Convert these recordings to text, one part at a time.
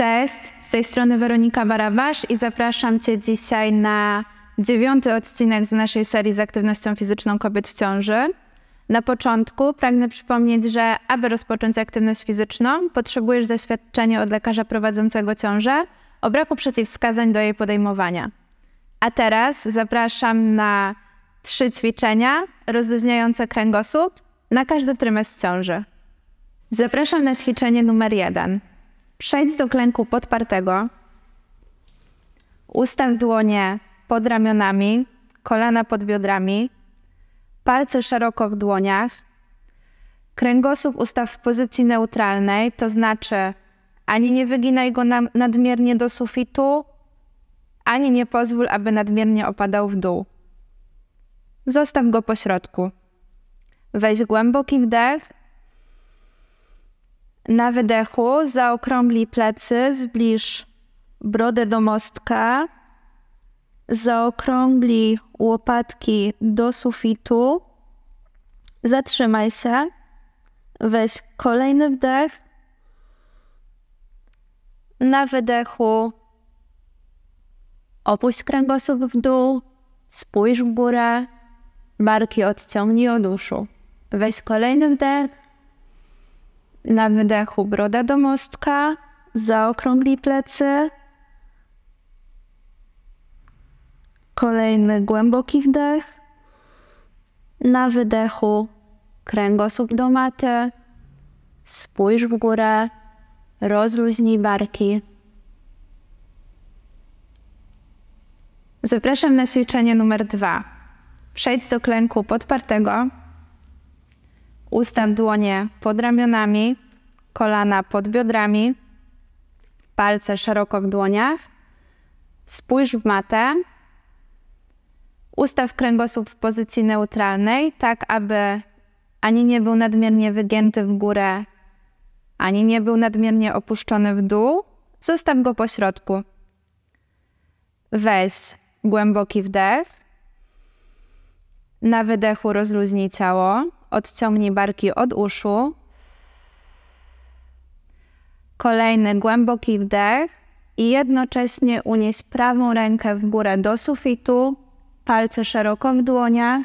Cześć, z tej strony Weronika Warawasz i zapraszam Cię dzisiaj na dziewiąty odcinek z naszej serii z aktywnością fizyczną kobiet w ciąży. Na początku pragnę przypomnieć, że aby rozpocząć aktywność fizyczną, potrzebujesz zaświadczenia od lekarza prowadzącego ciążę o braku przeciwwskazań do jej podejmowania. A teraz zapraszam na trzy ćwiczenia rozluźniające kręgosłup na każdy trymestr ciąży. Zapraszam na ćwiczenie numer jeden. Przejdź do klęku podpartego. Ustaw dłonie pod ramionami, kolana pod biodrami, palce szeroko w dłoniach. Kręgosłup ustaw w pozycji neutralnej, to znaczy ani nie wyginaj go nadmiernie do sufitu, ani nie pozwól, aby nadmiernie opadał w dół. Zostaw go po środku. Weź głęboki wdech na wydechu zaokrągli plecy, zbliż brodę do mostka, zaokrągli łopatki do sufitu, zatrzymaj się, weź kolejny wdech. Na wydechu opuść kręgosłup w dół, spójrz w górę, barki odciągnij od uszu. Weź kolejny wdech. Na wydechu broda do mostka, zaokrągli plecy. Kolejny głęboki wdech. Na wydechu kręgosłup do maty. Spójrz w górę, rozluźnij barki. Zapraszam na ćwiczenie numer dwa. Przejdź do klęku podpartego Ustaw dłonie pod ramionami, kolana pod biodrami, palce szeroko w dłoniach. Spójrz w matę. Ustaw kręgosłup w pozycji neutralnej, tak aby ani nie był nadmiernie wygięty w górę, ani nie był nadmiernie opuszczony w dół. Zostaw go po środku. Weź głęboki wdech. Na wydechu rozluźnij ciało odciągnij barki od uszu. Kolejny głęboki wdech i jednocześnie unieś prawą rękę w górę do sufitu, palce szeroko w dłoniach,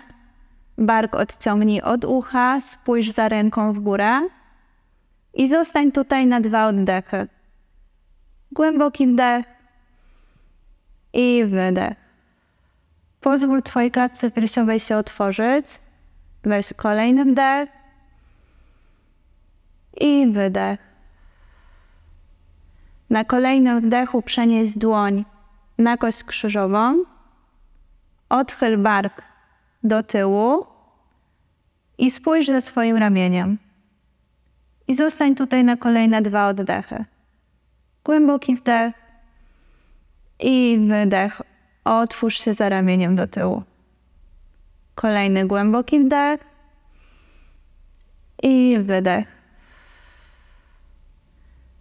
bark odciągnij od ucha, spójrz za ręką w górę i zostań tutaj na dwa oddechy. Głęboki wdech i wydech. Pozwól Twojej klatce piersiowej się otworzyć. Weź kolejny wdech i wydech. Na kolejnym wdechu przenieś dłoń na kość krzyżową, odchyl bark do tyłu i spójrz za swoim ramieniem. I zostań tutaj na kolejne dwa oddechy. Głęboki wdech i wydech. Otwórz się za ramieniem do tyłu. Kolejny głęboki wdech i wydech.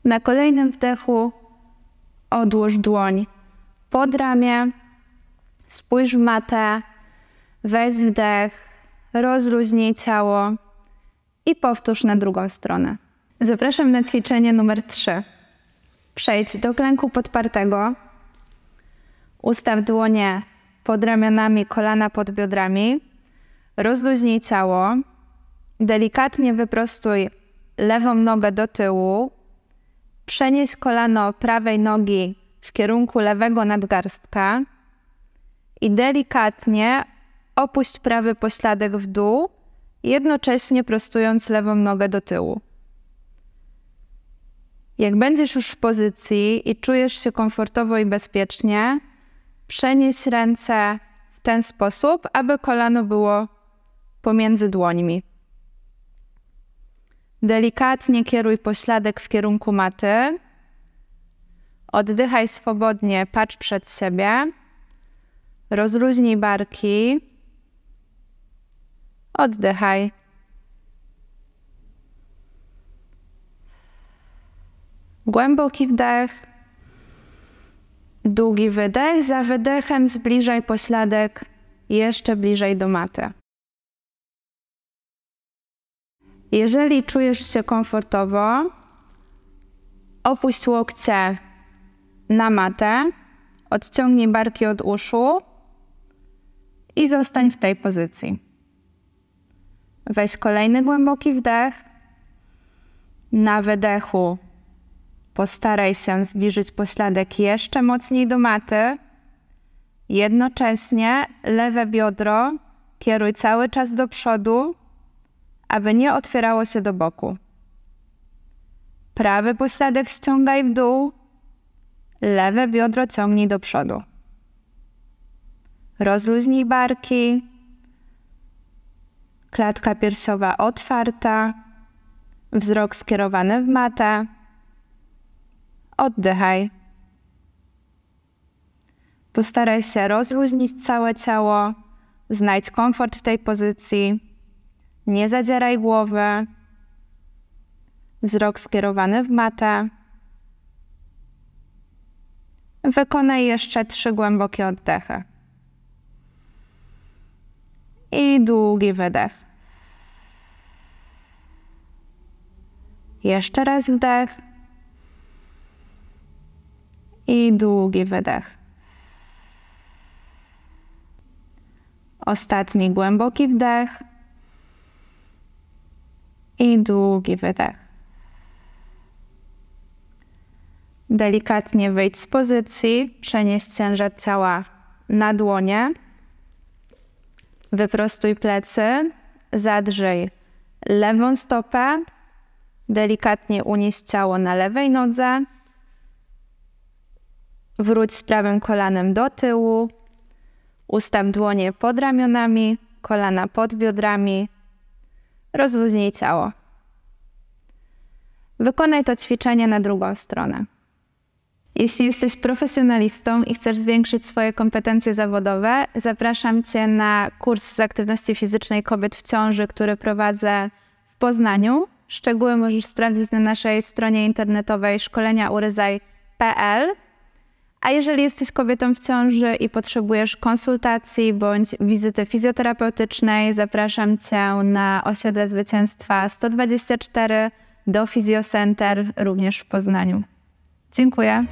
Na kolejnym wdechu odłóż dłoń pod ramię, spójrz w matę, weź wdech, rozluźnij ciało i powtórz na drugą stronę. Zapraszam na ćwiczenie numer 3. Przejdź do klęku podpartego, ustaw dłonie pod ramionami, kolana pod biodrami. Rozluźnij ciało. Delikatnie wyprostuj lewą nogę do tyłu. Przenieś kolano prawej nogi w kierunku lewego nadgarstka i delikatnie opuść prawy pośladek w dół, jednocześnie prostując lewą nogę do tyłu. Jak będziesz już w pozycji i czujesz się komfortowo i bezpiecznie, Przenieś ręce w ten sposób, aby kolano było pomiędzy dłońmi. Delikatnie kieruj pośladek w kierunku maty. Oddychaj swobodnie, patrz przed siebie. Rozluźnij barki. Oddychaj. Głęboki wdech. Długi wydech, za wydechem zbliżaj pośladek jeszcze bliżej do maty. Jeżeli czujesz się komfortowo, opuść łokcie na matę, odciągnij barki od uszu i zostań w tej pozycji. Weź kolejny głęboki wdech. Na wydechu Postaraj się zbliżyć pośladek jeszcze mocniej do maty. Jednocześnie lewe biodro kieruj cały czas do przodu, aby nie otwierało się do boku. Prawy pośladek ściągaj w dół, lewe biodro ciągnij do przodu. Rozluźnij barki, klatka piersiowa otwarta, wzrok skierowany w matę. Oddychaj. Postaraj się rozluźnić całe ciało, znajdź komfort w tej pozycji. Nie zadzieraj głowy. Wzrok skierowany w matę. Wykonaj jeszcze trzy głębokie oddechy. I długi wydech. Jeszcze raz wdech i długi wydech. Ostatni głęboki wdech i długi wydech. Delikatnie wyjdź z pozycji, przenieś ciężar ciała na dłonie. Wyprostuj plecy, zadrzyj lewą stopę, delikatnie unieś ciało na lewej nodze, Wróć z prawym kolanem do tyłu. Ustaw dłonie pod ramionami, kolana pod biodrami. Rozluźnij ciało. Wykonaj to ćwiczenie na drugą stronę. Jeśli jesteś profesjonalistą i chcesz zwiększyć swoje kompetencje zawodowe, zapraszam Cię na kurs z aktywności fizycznej kobiet w ciąży, który prowadzę w Poznaniu. Szczegóły możesz sprawdzić na naszej stronie internetowej szkoleniauryzaj.pl. A jeżeli jesteś kobietą w ciąży i potrzebujesz konsultacji bądź wizyty fizjoterapeutycznej, zapraszam Cię na Osiedle Zwycięstwa 124 do Fizjocenter również w Poznaniu. Dziękuję.